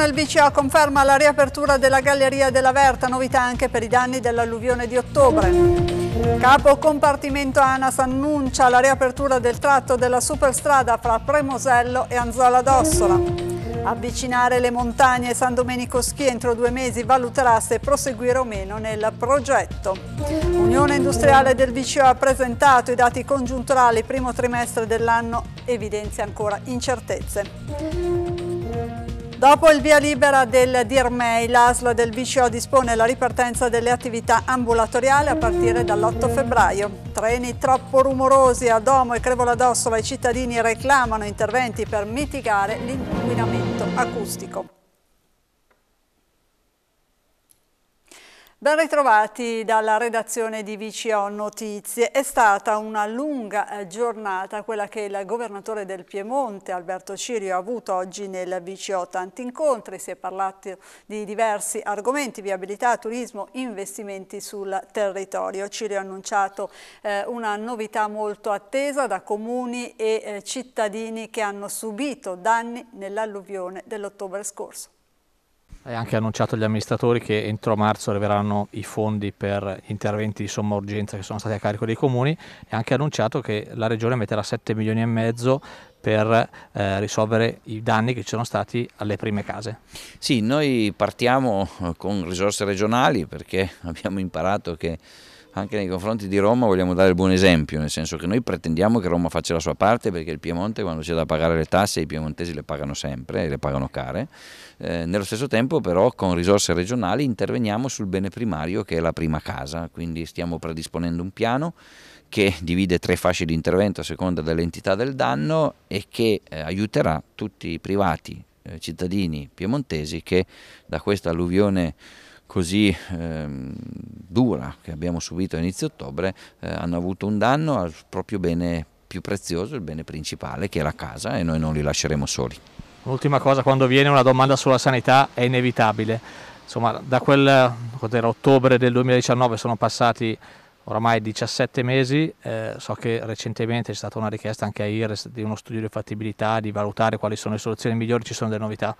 Team il BCA conferma la riapertura della Galleria della Verta, novità anche per i danni dell'alluvione di ottobre. Capo compartimento ANAS annuncia la riapertura del tratto della superstrada fra Premosello e Anzola d'Ossola. Avvicinare le montagne San Domenico Schi entro due mesi valuterà se proseguire o meno nel progetto. Unione Industriale del VCO ha presentato i dati congiunturali primo trimestre dell'anno, evidenzia ancora incertezze. Dopo il via libera del Dirmei, l'ASLO del VCO dispone la ripartenza delle attività ambulatoriali a partire dall'8 febbraio. Treni troppo rumorosi a Domo e Crevola d'Ossola i cittadini reclamano interventi per mitigare l'inquinamento acustico. Ben ritrovati dalla redazione di VCO Notizie. È stata una lunga eh, giornata quella che il governatore del Piemonte Alberto Cirio ha avuto oggi nel VCO. Tanti incontri, si è parlato di diversi argomenti, viabilità, turismo, investimenti sul territorio. Cirio ha annunciato eh, una novità molto attesa da comuni e eh, cittadini che hanno subito danni nell'alluvione dell'ottobre scorso. Hai anche annunciato agli amministratori che entro marzo arriveranno i fondi per gli interventi di somma urgenza che sono stati a carico dei comuni e anche annunciato che la Regione metterà 7 milioni e mezzo per eh, risolvere i danni che ci sono stati alle prime case. Sì, noi partiamo eh, con risorse regionali perché abbiamo imparato che anche nei confronti di Roma vogliamo dare il buon esempio, nel senso che noi pretendiamo che Roma faccia la sua parte perché il Piemonte quando c'è da pagare le tasse i piemontesi le pagano sempre e le pagano care, eh, nello stesso tempo però con risorse regionali interveniamo sul bene primario che è la prima casa, quindi stiamo predisponendo un piano che divide tre fasce di intervento a seconda dell'entità del danno e che eh, aiuterà tutti i privati eh, cittadini piemontesi che da questa alluvione così ehm, dura che abbiamo subito a inizio ottobre eh, hanno avuto un danno al proprio bene più prezioso, il bene principale che è la casa e noi non li lasceremo soli. L'ultima cosa, quando viene una domanda sulla sanità è inevitabile. Insomma, da quel ottobre del 2019 sono passati oramai 17 mesi, eh, so che recentemente c'è stata una richiesta anche a IRES di uno studio di fattibilità, di valutare quali sono le soluzioni migliori, ci sono delle novità?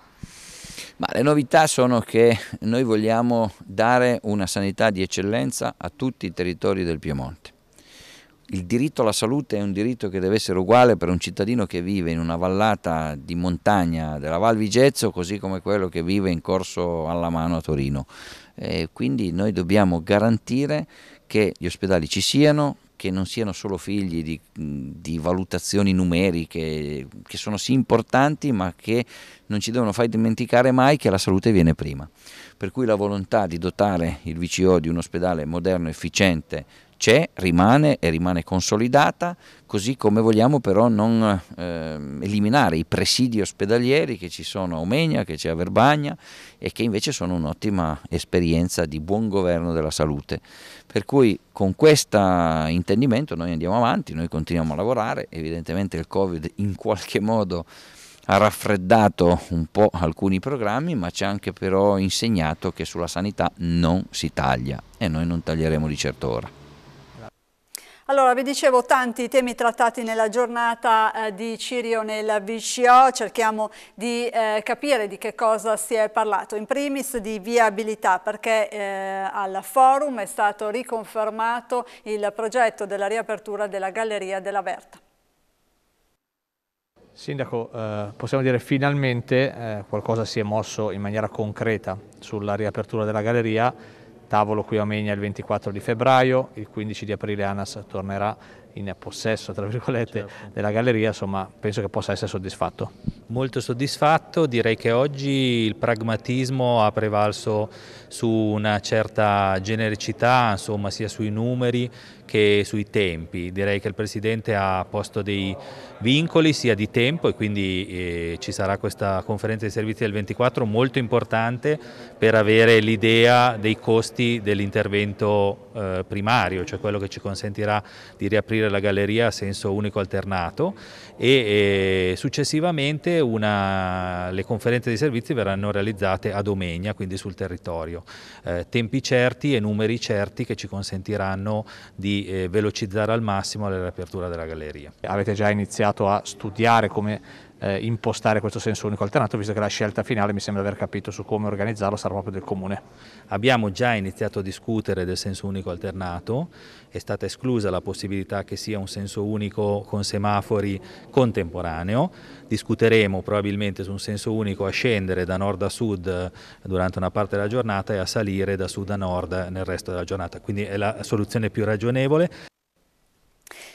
Ma le novità sono che noi vogliamo dare una sanità di eccellenza a tutti i territori del Piemonte. Il diritto alla salute è un diritto che deve essere uguale per un cittadino che vive in una vallata di montagna della Val Vigezzo, così come quello che vive in corso alla mano a Torino. E quindi noi dobbiamo garantire che gli ospedali ci siano, che non siano solo figli di, di, valutazioni numeriche che sono sì importanti ma che non ci devono far dimenticare mai che la salute viene prima. Per cui la volontà di dotare il VCO di un ospedale moderno, efficiente, c'è, rimane e rimane consolidata, così come vogliamo però non eh, eliminare i presidi ospedalieri che ci sono a Omegna, che c'è a Verbagna e che invece sono un'ottima esperienza di buon governo della salute. Per cui con questo intendimento noi andiamo avanti, noi continuiamo a lavorare, evidentemente il Covid in qualche modo ha raffreddato un po' alcuni programmi, ma ci ha anche però insegnato che sulla sanità non si taglia e noi non taglieremo di certo ora. Allora, vi dicevo tanti temi trattati nella giornata eh, di Cirio nel VCO, cerchiamo di eh, capire di che cosa si è parlato. In primis di viabilità, perché eh, al forum è stato riconfermato il progetto della riapertura della Galleria della Verta. Sindaco, eh, possiamo dire finalmente eh, qualcosa si è mosso in maniera concreta sulla riapertura della galleria, tavolo qui a Omegna il 24 di febbraio, il 15 di aprile Anas tornerà in possesso tra virgolette certo. della galleria, insomma penso che possa essere soddisfatto. Molto soddisfatto, direi che oggi il pragmatismo ha prevalso su una certa genericità, insomma, sia sui numeri che sui tempi. Direi che il Presidente ha posto dei vincoli sia di tempo e quindi eh, ci sarà questa conferenza di servizi del 24 molto importante per avere l'idea dei costi dell'intervento eh, primario, cioè quello che ci consentirà di riaprire la galleria a senso unico alternato e eh, successivamente una, le conferenze di servizi verranno realizzate a Domegna, quindi sul territorio. Eh, tempi certi e numeri certi che ci consentiranno di eh, velocizzare al massimo la riapertura della galleria. Avete già iniziato a studiare come eh, impostare questo senso unico alternato, visto che la scelta finale mi sembra aver capito su come organizzarlo sarà proprio del Comune. Abbiamo già iniziato a discutere del senso unico alternato, è stata esclusa la possibilità che sia un senso unico con semafori contemporaneo, discuteremo probabilmente su un senso unico a scendere da nord a sud eh, durante una parte della giornata e a salire da sud a nord eh, nel resto della giornata, quindi è la soluzione più ragionevole.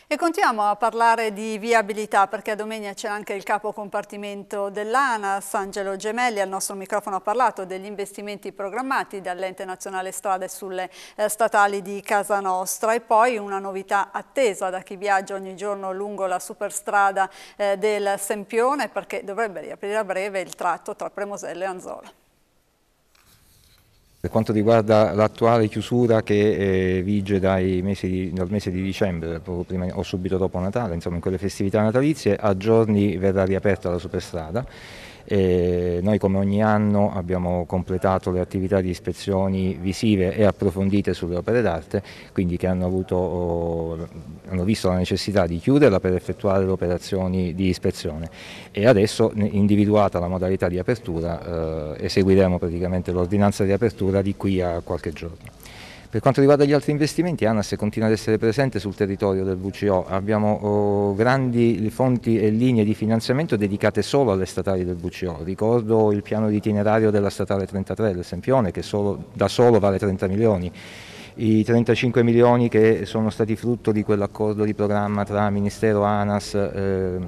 E continuiamo a parlare di viabilità perché a domenica c'è anche il capo compartimento dell'ANAS, Angelo Gemelli, al nostro microfono ha parlato degli investimenti programmati dall'ente nazionale strade sulle eh, statali di Casa Nostra e poi una novità attesa da chi viaggia ogni giorno lungo la superstrada eh, del Sempione perché dovrebbe riaprire a breve il tratto tra Premosello e Anzola. Per quanto riguarda l'attuale chiusura che eh, vige di, dal mese di dicembre prima, o subito dopo Natale, insomma in quelle festività natalizie, a giorni verrà riaperta la superstrada e noi come ogni anno abbiamo completato le attività di ispezioni visive e approfondite sulle opere d'arte, quindi che hanno, avuto, oh, hanno visto la necessità di chiuderla per effettuare le operazioni di ispezione e adesso individuata la modalità di apertura eh, eseguiremo praticamente l'ordinanza di apertura di qui a qualche giorno. Per quanto riguarda gli altri investimenti, ANAS continua ad essere presente sul territorio del VCO, abbiamo eh, grandi fonti e linee di finanziamento dedicate solo alle statali del VCO, ricordo il piano di itinerario della statale 33 del Sempione che solo, da solo vale 30 milioni i 35 milioni che sono stati frutto di quell'accordo di programma tra Ministero, ANAS, ehm,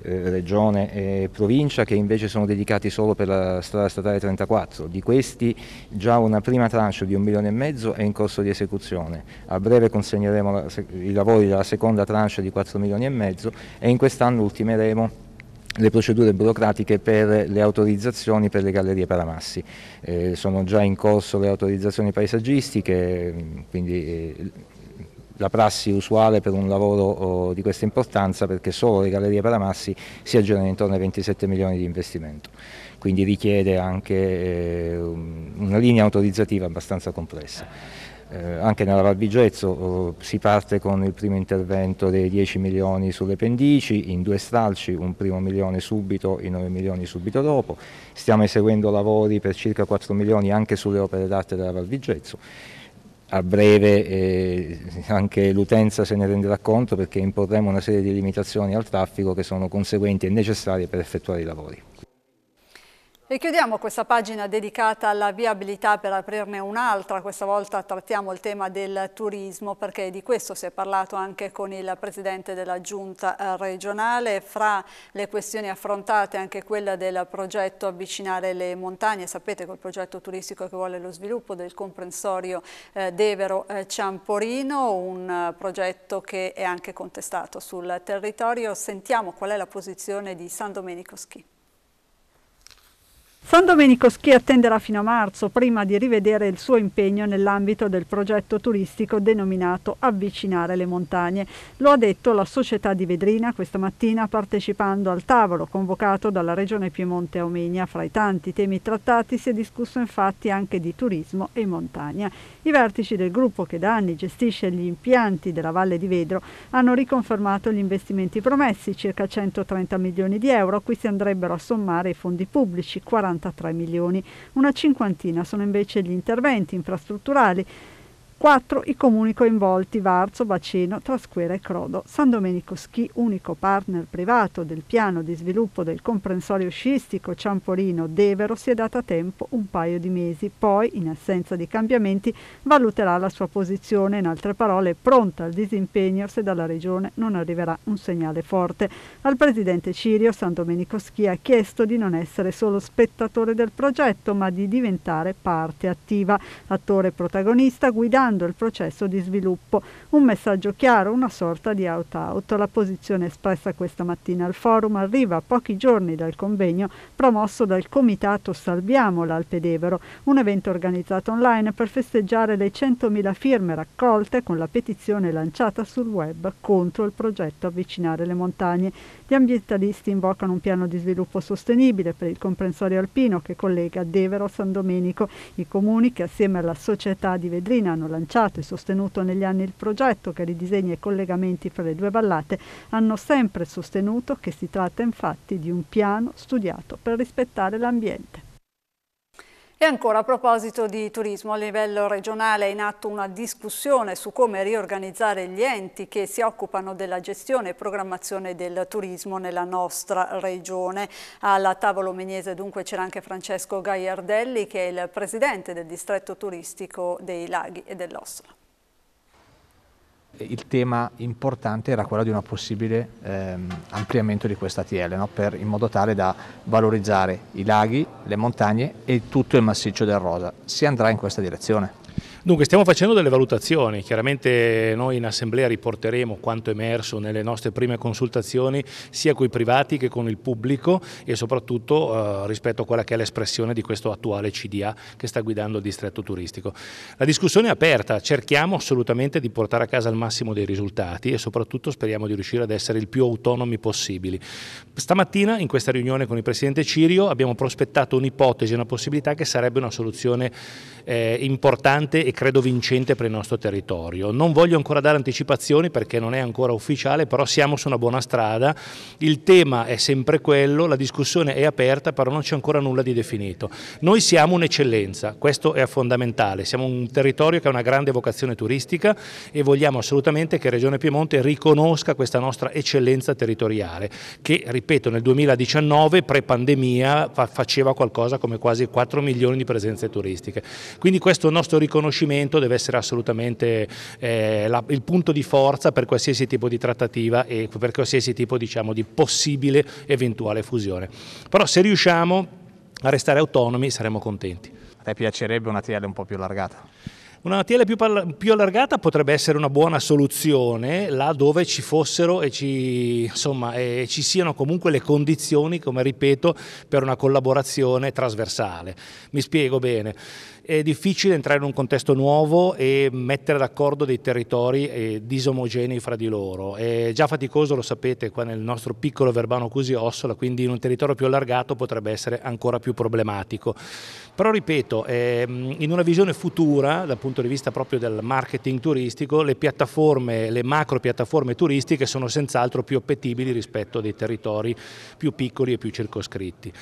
eh, regione e provincia che invece sono dedicati solo per la strada statale 34. Di questi già una prima tranche di un milione e mezzo è in corso di esecuzione. A breve consegneremo i lavori della seconda tranche di 4 milioni e mezzo e in quest'anno ultimeremo le procedure burocratiche per le autorizzazioni per le gallerie Paramassi. Eh, sono già in corso le autorizzazioni paesaggistiche, quindi eh, la prassi usuale per un lavoro oh, di questa importanza perché solo le gallerie Paramassi si aggirano intorno ai 27 milioni di investimento, quindi richiede anche eh, una linea autorizzativa abbastanza complessa. Eh, anche nella Val Bigezzo eh, oh, si parte con il primo intervento dei 10 milioni sulle pendici, in due stralci, un primo milione subito i 9 milioni subito dopo. Stiamo eseguendo lavori per circa 4 milioni anche sulle opere d'arte della Val Bigezzo a breve eh, anche l'utenza se ne renderà conto perché imporremo una serie di limitazioni al traffico che sono conseguenti e necessarie per effettuare i lavori. E chiudiamo questa pagina dedicata alla viabilità per aprirne un'altra, questa volta trattiamo il tema del turismo perché di questo si è parlato anche con il Presidente della Giunta eh, regionale, fra le questioni affrontate anche quella del progetto Avvicinare le montagne, sapete quel progetto turistico che vuole lo sviluppo del comprensorio eh, Devero-Ciamporino, eh, un progetto che è anche contestato sul territorio, sentiamo qual è la posizione di San Domenico Schi. San Domenico Schi attenderà fino a marzo prima di rivedere il suo impegno nell'ambito del progetto turistico denominato Avvicinare le montagne. Lo ha detto la società di Vedrina questa mattina partecipando al tavolo convocato dalla regione Piemonte Omegna. Fra i tanti temi trattati si è discusso infatti anche di turismo e montagna. I vertici del gruppo che da anni gestisce gli impianti della Valle di Vedro hanno riconfermato gli investimenti promessi, circa 130 milioni di euro, a cui si andrebbero a sommare i fondi pubblici, 40 73 milioni. Una cinquantina sono invece gli interventi infrastrutturali 4. I comuni coinvolti Varzo, Baceno, Trasquera e Crodo. San Domenico Schi, unico partner privato del piano di sviluppo del comprensorio sciistico Ciamporino-Devero, si è data tempo un paio di mesi, poi, in assenza di cambiamenti, valuterà la sua posizione, in altre parole pronta al disimpegno se dalla regione non arriverà un segnale forte. Al presidente Cirio San Domenico Schi ha chiesto di non essere solo spettatore del progetto, ma di diventare parte attiva, attore protagonista, guidando accelerando il processo di sviluppo. Un messaggio chiaro, una sorta di out-out. La posizione espressa questa mattina al forum arriva a pochi giorni dal convegno promosso dal comitato Salviamo l'Alpe d'Evero, un evento organizzato online per festeggiare le 100.000 firme raccolte con la petizione lanciata sul web contro il progetto Avvicinare le montagne. Gli ambientalisti invocano un piano di sviluppo sostenibile per il comprensorio alpino che collega Devero a San Domenico. I comuni che assieme alla società di Vedrina hanno lanciato lanciato e sostenuto negli anni il progetto che ridisegna i collegamenti fra le due vallate, hanno sempre sostenuto che si tratta infatti di un piano studiato per rispettare l'ambiente. E ancora a proposito di turismo, a livello regionale è in atto una discussione su come riorganizzare gli enti che si occupano della gestione e programmazione del turismo nella nostra regione. Alla tavolo meniese dunque c'era anche Francesco Gaiardelli che è il presidente del distretto turistico dei Laghi e dell'Ossola. Il tema importante era quello di un possibile ehm, ampliamento di questa TL, no? per, in modo tale da valorizzare i laghi, le montagne e tutto il massiccio del Rosa. Si andrà in questa direzione. Dunque stiamo facendo delle valutazioni, chiaramente noi in assemblea riporteremo quanto emerso nelle nostre prime consultazioni sia con i privati che con il pubblico e soprattutto eh, rispetto a quella che è l'espressione di questo attuale CDA che sta guidando il distretto turistico. La discussione è aperta, cerchiamo assolutamente di portare a casa il massimo dei risultati e soprattutto speriamo di riuscire ad essere il più autonomi possibili. Stamattina in questa riunione con il Presidente Cirio abbiamo prospettato un'ipotesi, una possibilità che sarebbe una soluzione eh, importante e credo vincente per il nostro territorio. Non voglio ancora dare anticipazioni perché non è ancora ufficiale, però siamo su una buona strada, il tema è sempre quello, la discussione è aperta, però non c'è ancora nulla di definito. Noi siamo un'eccellenza, questo è fondamentale, siamo un territorio che ha una grande vocazione turistica e vogliamo assolutamente che Regione Piemonte riconosca questa nostra eccellenza territoriale, che ripeto nel 2019 pre-pandemia faceva qualcosa come quasi 4 milioni di presenze turistiche. Quindi questo nostro riconoscimento riconoscimento deve essere assolutamente eh, la, il punto di forza per qualsiasi tipo di trattativa e per qualsiasi tipo diciamo, di possibile eventuale fusione. Però se riusciamo a restare autonomi saremo contenti. A te piacerebbe una TL un po' più allargata? Una TL più, più, allargata potrebbe essere una buona soluzione là dove ci fossero e ci, insomma, e ci, siano comunque le condizioni, come ripeto, per una collaborazione trasversale. Mi spiego bene è difficile entrare in un contesto nuovo e mettere d'accordo dei territori eh, disomogenei fra di loro. È già faticoso, lo sapete, qua nel nostro piccolo Verbano così Ossola, quindi in un territorio più allargato potrebbe essere ancora più problematico. Però ripeto, ehm, in una visione futura, dal punto di vista proprio del marketing turistico, le piattaforme, le macro piattaforme turistiche sono senz'altro più appetibili rispetto a dei territori più piccoli e più circoscritti.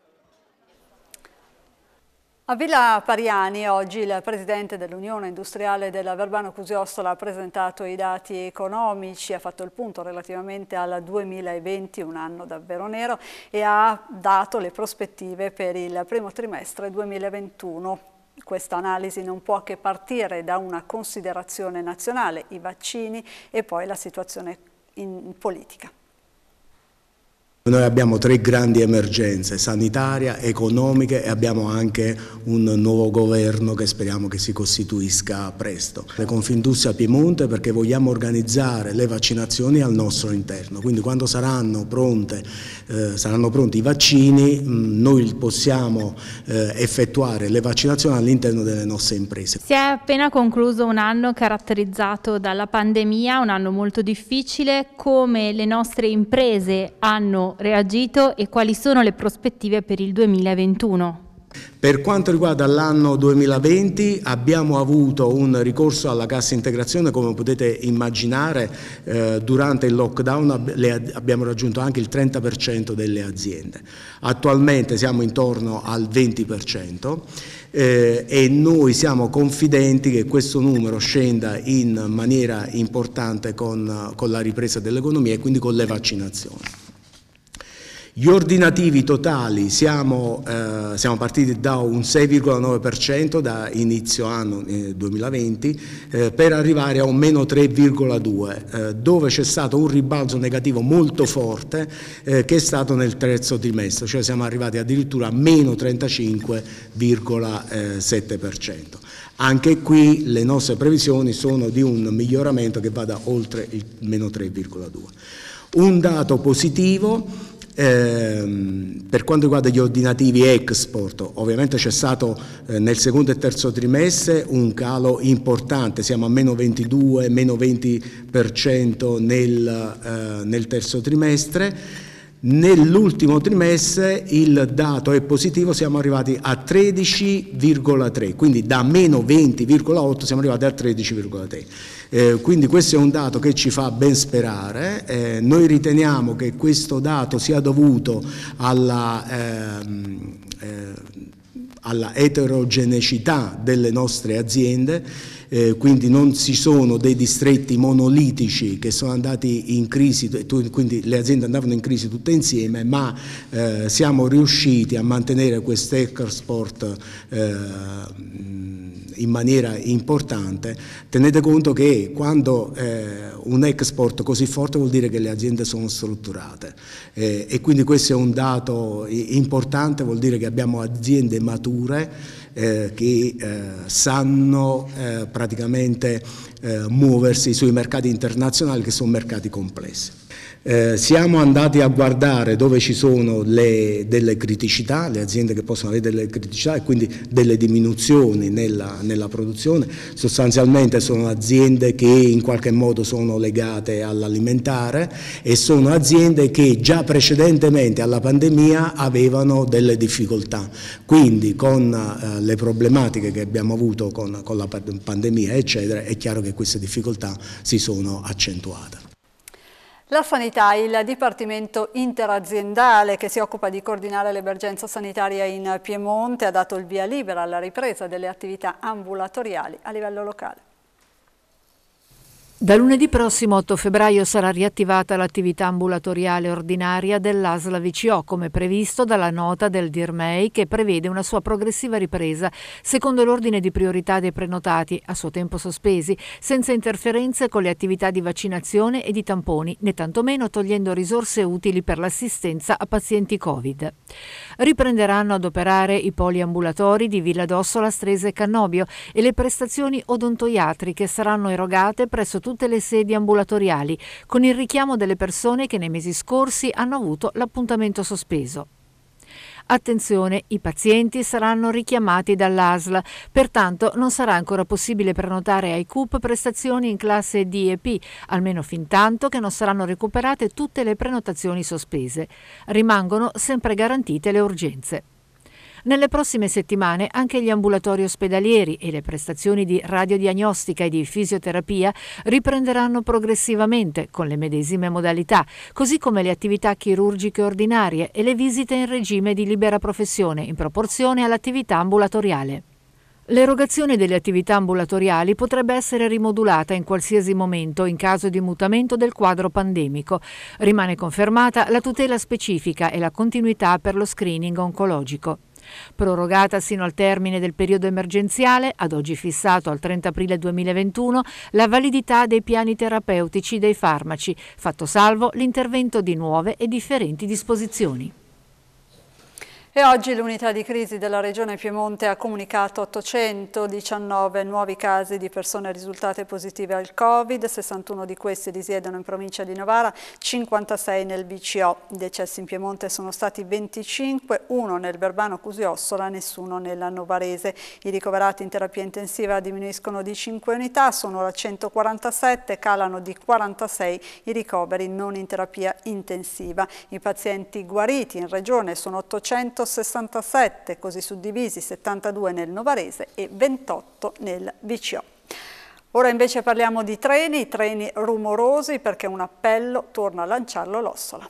A Villa Pariani oggi il presidente dell'Unione Industriale della Verbano Cusiossola ha presentato i dati economici, ha fatto il punto relativamente al 2020, un anno davvero nero, e ha dato le prospettive per il primo trimestre 2021. Questa analisi non può che partire da una considerazione nazionale, i vaccini e poi la situazione in politica. Noi abbiamo tre grandi emergenze, sanitaria, economiche e abbiamo anche un nuovo governo che speriamo che si costituisca presto. Le Confindustria Piemonte perché vogliamo organizzare le vaccinazioni al nostro interno, quindi quando saranno, pronte, eh, saranno pronti i vaccini mh, mm, noi possiamo eh, effettuare le vaccinazioni all'interno delle nostre imprese. Si è appena concluso un anno caratterizzato dalla pandemia, un anno molto difficile, come le nostre imprese hanno reagito e quali sono le prospettive per il 2021? Per quanto riguarda l'anno 2020 abbiamo avuto un ricorso alla cassa integrazione come potete immaginare eh, durante il lockdown ab abbiamo raggiunto anche il 30% delle aziende. Attualmente siamo intorno al 20% eh, e noi siamo confidenti che questo numero scenda in maniera importante con, con la ripresa dell'economia e quindi con le vaccinazioni. Gli ordinativi totali siamo, eh, siamo partiti da un 6,9% da inizio anno eh, 2020 eh, per arrivare a un meno 3,2% eh, dove c'è stato un ribalzo negativo molto forte eh, che è stato nel terzo trimestre, cioè siamo arrivati addirittura a meno 35,7%. Anche qui le nostre previsioni sono di un miglioramento che vada oltre il meno 3,2%. Un dato positivo eh, per quanto riguarda gli ordinativi export, ovviamente c'è stato eh, nel secondo e terzo trimestre un calo importante, siamo a meno 22, meno 20% nel, eh, nel terzo trimestre. Nell'ultimo trimestre il dato è positivo, siamo arrivati a 13,3, quindi da meno 20,8 siamo arrivati a 13,3. Eh, quindi questo è un dato che ci fa ben sperare, eh, noi riteniamo che questo dato sia dovuto alla... Ehm, eh, alla eterogeneità delle nostre aziende eh, quindi non ci sono dei distretti monolitici che sono andati in crisi, quindi le aziende andavano in crisi tutte insieme, ma eh, siamo riusciti a mantenere questo export eh, in maniera importante. Tenete conto che quando eh, un export così forte vuol dire che le aziende sono strutturate eh, e quindi questo è un dato importante, vuol dire che abbiamo aziende mature eh, che eh, sanno eh, praticamente eh, muoversi sui mercati internazionali che sono mercati complessi. Eh, siamo andati a guardare dove ci sono le, delle criticità, le aziende che possono avere delle criticità e quindi delle diminuzioni nella, nella produzione, sostanzialmente sono aziende che in qualche modo sono legate all'alimentare e sono aziende che già precedentemente alla pandemia avevano delle difficoltà, quindi con eh, le problematiche che abbiamo avuto con, con la pandemia eccetera, è chiaro che queste difficoltà si sono accentuate. La sanità, il Dipartimento interaziendale che si occupa di coordinare l'emergenza sanitaria in Piemonte ha dato il via libera alla ripresa delle attività ambulatoriali a livello locale. Da lunedì prossimo 8 febbraio sarà riattivata l'attività ambulatoriale ordinaria dell'ASLA VCO come previsto dalla nota del DIRMEI che prevede una sua progressiva ripresa secondo l'ordine di priorità dei prenotati, a suo tempo sospesi, senza interferenze con le attività di vaccinazione e di tamponi, né tantomeno togliendo risorse utili per l'assistenza a pazienti Covid. Riprenderanno ad operare i poliambulatori di Villa d'Ossola, Strese e Cannobio e le prestazioni odontoiatriche saranno erogate presso tutte le sedi ambulatoriali, con il richiamo delle persone che nei mesi scorsi hanno avuto l'appuntamento sospeso. Attenzione, i pazienti saranno richiamati dall'ASL, pertanto non sarà ancora possibile prenotare ai CUP prestazioni in classe D e P, almeno fin tanto che non saranno recuperate tutte le prenotazioni sospese. Rimangono sempre garantite le urgenze. Nelle prossime settimane anche gli ambulatori ospedalieri e le prestazioni di radiodiagnostica e di fisioterapia riprenderanno progressivamente con le medesime modalità, così come le attività chirurgiche ordinarie e le visite in regime di libera professione in proporzione all'attività ambulatoriale. L'erogazione delle attività ambulatoriali potrebbe essere rimodulata in qualsiasi momento in caso di mutamento del quadro pandemico. Rimane confermata la tutela specifica e la continuità per lo screening oncologico. Prorogata sino al termine del periodo emergenziale, ad oggi fissato al 30 aprile 2021, la validità dei piani terapeutici dei farmaci, fatto salvo l'intervento di nuove e differenti disposizioni. E oggi l'unità di crisi della Regione Piemonte ha comunicato 819 nuovi casi di persone risultate positive al Covid, 61 di questi risiedono in provincia di Novara, 56 nel BCO. I decessi in Piemonte sono stati 25, uno nel Verbano Cusiossola, nessuno nella Novarese. I ricoverati in terapia intensiva diminuiscono di 5 unità, sono ora 147, calano di 46 i ricoveri non in terapia intensiva. I pazienti guariti in Regione sono 800 167, così suddivisi 72 nel Novarese e 28 nel VCO. Ora invece parliamo di treni, treni rumorosi perché un appello torna a lanciarlo l'Ossola.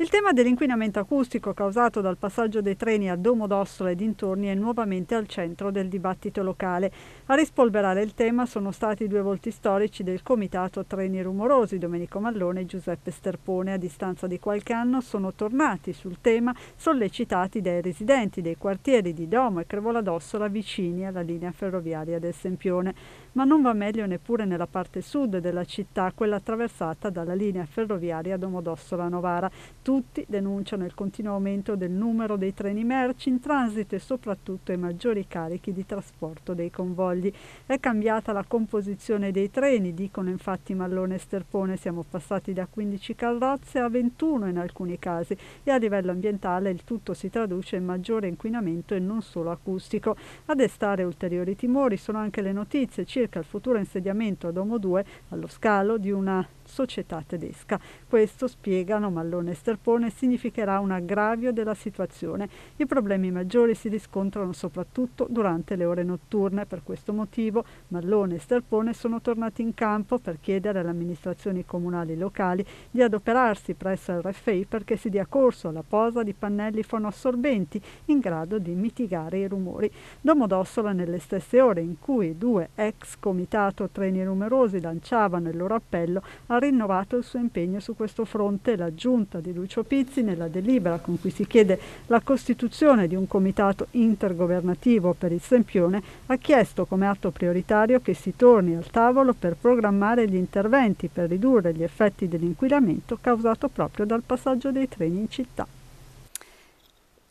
Il tema dell'inquinamento acustico causato dal passaggio dei treni a Domodossola e dintorni è nuovamente al centro del dibattito locale. A rispolverare il tema sono stati due volti storici del comitato Treni Rumorosi, Domenico Mallone e Giuseppe Sterpone. A distanza di qualche anno sono tornati sul tema sollecitati dai residenti dei quartieri di Domo e Crevola d'Ossola vicini alla linea ferroviaria del Sempione. Ma non va meglio neppure nella parte sud della città, quella attraversata dalla linea ferroviaria Domodossola-Novara tutti denunciano il continuo aumento del numero dei treni merci in transito e soprattutto i maggiori carichi di trasporto dei convogli. È cambiata la composizione dei treni, dicono infatti Mallone e Sterpone, siamo passati da 15 carrozze a 21 in alcuni casi e a livello ambientale il tutto si traduce in maggiore inquinamento e non solo acustico. A destare ulteriori timori sono anche le notizie circa il futuro insediamento a Domo 2 allo scalo di una società tedesca. Questo, spiegano Mallone e Sterpone, significherà un aggravio della situazione. I problemi maggiori si riscontrano soprattutto durante le ore notturne. Per questo motivo Mallone e Sterpone sono tornati in campo per chiedere alle amministrazioni comunali locali di adoperarsi presso il RFI perché si dia corso alla posa di pannelli fonoassorbenti in grado di mitigare i rumori. Domodossola nelle stesse ore in cui due ex comitato treni numerosi lanciavano il loro appello ha rinnovato il suo impegno su questo fronte la giunta di Lucio Pizzi nella delibera con cui si chiede la costituzione di un comitato intergovernativo per il Sempione, ha chiesto come atto prioritario che si torni al tavolo per programmare gli interventi per ridurre gli effetti dell'inquinamento causato proprio dal passaggio dei treni in città.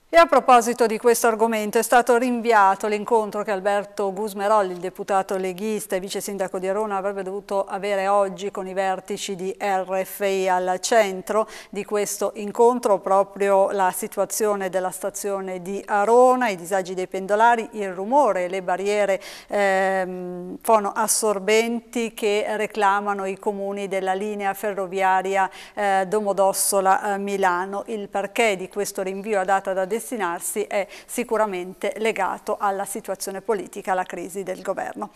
E a proposito di questo argomento è stato rinviato l'incontro che Alberto Gusmerolli, il deputato leghista e vice sindaco di Arona, avrebbe dovuto avere oggi con i vertici di RFI al centro di questo incontro, proprio la situazione della stazione di Arona, i disagi dei pendolari, il rumore, le barriere ehm, fonoassorbenti che reclamano i comuni della linea ferroviaria eh, Domodossola-Milano. Eh, il perché di questo rinvio a data da destinarsi è sicuramente legato alla situazione politica, alla crisi del governo.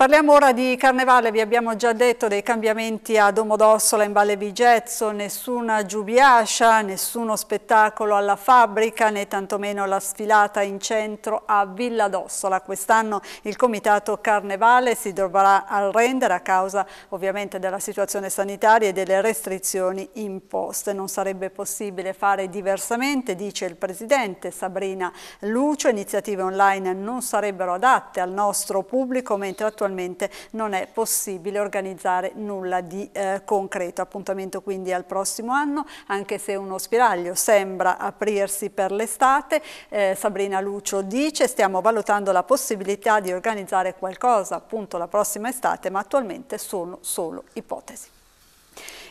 Parliamo ora di Carnevale, vi abbiamo già detto dei cambiamenti a Domodossola in Valle Vigezzo, nessuna giubiascia, nessuno spettacolo alla fabbrica né tantomeno la sfilata in centro a Villa d'Ossola. Quest'anno il comitato Carnevale si dovrà arrendere a causa ovviamente della situazione sanitaria e delle restrizioni imposte. Non sarebbe possibile fare diversamente, dice il presidente Sabrina Lucio, iniziative online non sarebbero adatte al nostro pubblico mentre attualmente attualmente non è possibile organizzare nulla di eh, concreto. Appuntamento quindi al prossimo anno, anche se uno spiraglio sembra aprirsi per l'estate. Eh, Sabrina Lucio dice stiamo valutando la possibilità di organizzare qualcosa appunto la prossima estate, ma attualmente sono solo ipotesi.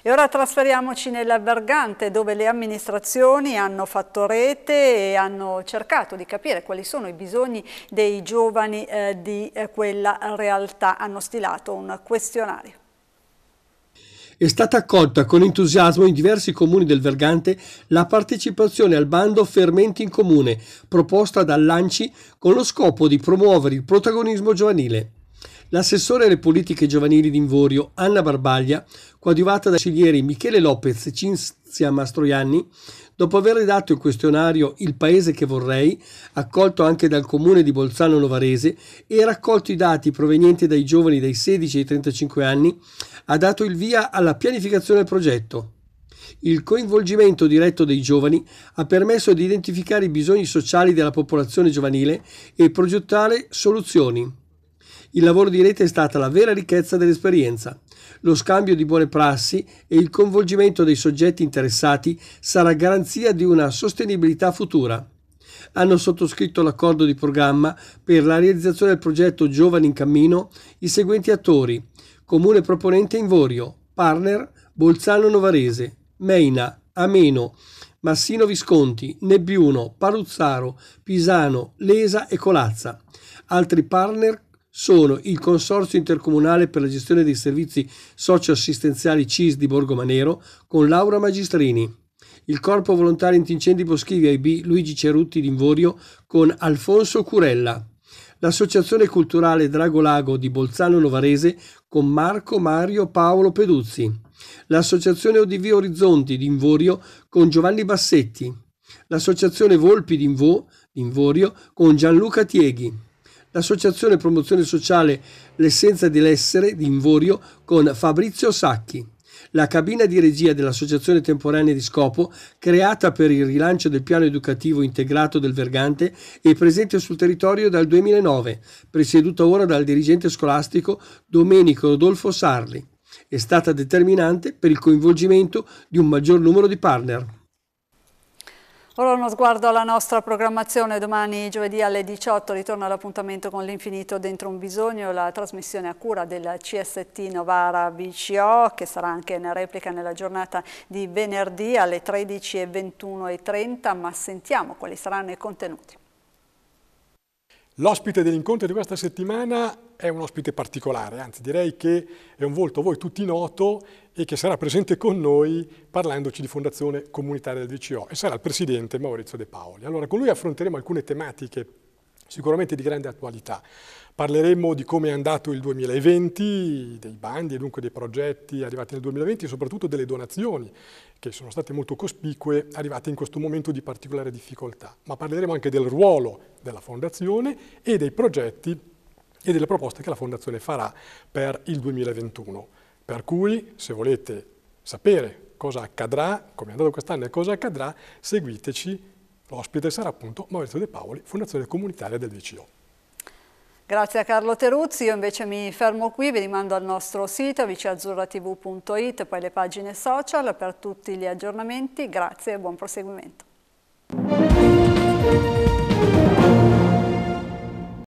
E ora trasferiamoci nella Bergante dove le amministrazioni hanno fatto rete e hanno cercato di capire quali sono i bisogni dei giovani eh, di eh, quella realtà. Hanno stilato un questionario è stata accolta con entusiasmo in diversi comuni del Vergante la partecipazione al bando Fermenti in Comune, proposta dall'ANCI con lo scopo di promuovere il protagonismo giovanile. L'assessore alle politiche giovanili di Invorio, Anna Barbaglia, coadiuvata dai consiglieri Michele Lopez e Cinzia Mastroianni, dopo aver redatto il questionario Il paese che vorrei, accolto anche dal comune di Bolzano Novarese, e raccolto i dati provenienti dai giovani dai 16 ai 35 anni, ha dato il via alla pianificazione del progetto. Il coinvolgimento diretto dei giovani ha permesso di identificare i bisogni sociali della popolazione giovanile e progettare soluzioni. Il lavoro di rete è stata la vera ricchezza dell'esperienza. Lo scambio di buone prassi e il coinvolgimento dei soggetti interessati sarà garanzia di una sostenibilità futura. Hanno sottoscritto l'accordo di programma per la realizzazione del progetto Giovani in Cammino i seguenti attori: Comune proponente Invorio, Partner Bolzano Novarese, Meina, Ameno, Massino Visconti, Nebbiuno, Paruzzaro, Pisano, Lesa e Colazza. Altri partner sono il Consorzio Intercomunale per la gestione dei servizi socioassistenziali CIS di Borgo Manero con Laura Magistrini, il Corpo Volontario Antincendi Boschivi AIB Luigi Cerutti di Invorio con Alfonso Curella, l'Associazione Culturale Drago Lago di Bolzano Novarese con Marco Mario Paolo Peduzzi, l'Associazione ODV Orizzonti di Invorio con Giovanni Bassetti, l'Associazione Volpi di Invorio con Gianluca Tieghi l'associazione promozione sociale L'essenza dell'essere di Invorio con Fabrizio Sacchi. La cabina di regia dell'Associazione Temporanea di Scopo, creata per il rilancio del piano educativo integrato del Vergante, è presente sul territorio dal 2009, presieduta ora dal dirigente scolastico Domenico Rodolfo Sarli. È stata determinante per il coinvolgimento di un maggior numero di partner. Ora uno sguardo alla nostra programmazione, domani giovedì alle 18 ritorna l'appuntamento con l'infinito dentro un bisogno, la trasmissione a cura del CST Novara VCO che sarà anche in replica nella giornata di venerdì alle 13.21.30, ma sentiamo quali saranno i contenuti. L'ospite dell'incontro di questa settimana è un ospite particolare, anzi direi che è un volto a voi tutti noto e che sarà presente con noi parlandoci di Fondazione Comunitaria del DCO e sarà il Presidente Maurizio De Paoli. Allora con lui affronteremo alcune tematiche sicuramente di grande attualità. Parleremo di come è andato il 2020, dei bandi e dunque dei progetti arrivati nel 2020 e soprattutto delle donazioni che sono state molto cospicue, arrivate in questo momento di particolare difficoltà. Ma parleremo anche del ruolo della Fondazione e dei progetti e delle proposte che la Fondazione farà per il 2021. Per cui, se volete sapere cosa accadrà, come è andato quest'anno e cosa accadrà, seguiteci L'ospite sarà appunto Maurizio De Paoli, Fondazione comunitaria del DCO. Grazie a Carlo Teruzzi, io invece mi fermo qui, vi rimando al nostro sito viceazzurratv.it, poi le pagine social per tutti gli aggiornamenti. Grazie e buon proseguimento.